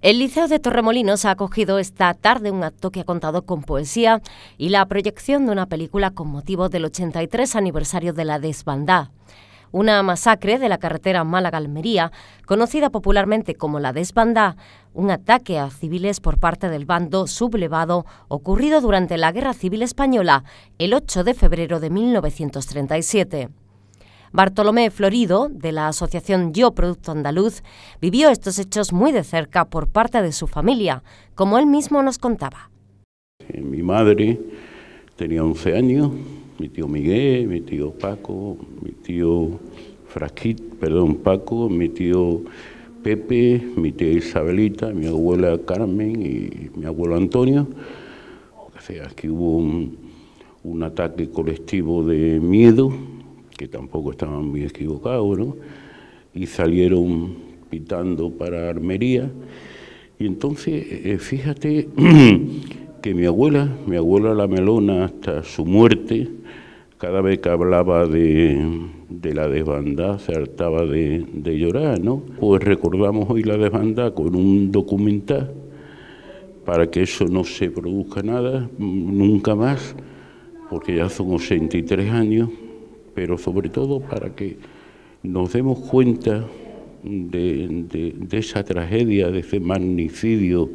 El Liceo de Torremolinos ha acogido esta tarde un acto que ha contado con poesía y la proyección de una película con motivo del 83 aniversario de la Desbandá, Una masacre de la carretera Málaga-Almería, conocida popularmente como la Desbandá, un ataque a civiles por parte del bando sublevado ocurrido durante la Guerra Civil Española el 8 de febrero de 1937. Bartolomé Florido, de la asociación Yo Producto Andaluz, vivió estos hechos muy de cerca por parte de su familia, como él mismo nos contaba. Eh, mi madre tenía 11 años, mi tío Miguel, mi tío Paco, mi tío Frasquit, perdón, Paco, mi tío Pepe, mi tía Isabelita, mi abuela Carmen y mi abuelo Antonio. O sea, que hubo un ataque colectivo de miedo que tampoco estaban muy equivocados, ¿no? y salieron pitando para Armería. Y entonces, eh, fíjate que mi abuela, mi abuela la melona hasta su muerte, cada vez que hablaba de, la desbandada se hartaba de, llorar, ¿no? Pues recordamos hoy la desbandada con un documental para que eso no se produzca nada, mm, nunca más, porque ya son 83 años pero sobre todo para que nos demos cuenta de, esa tragedia, de ese magnicidio.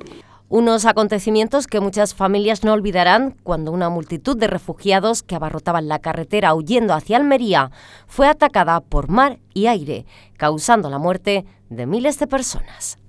Unos acontecimientos que muchas familias no olvidarán cuando una multitud de refugiados que abarrotaban la carretera huyendo hacia Almería fue atacada por mar y aire, causando la muerte de miles de personas.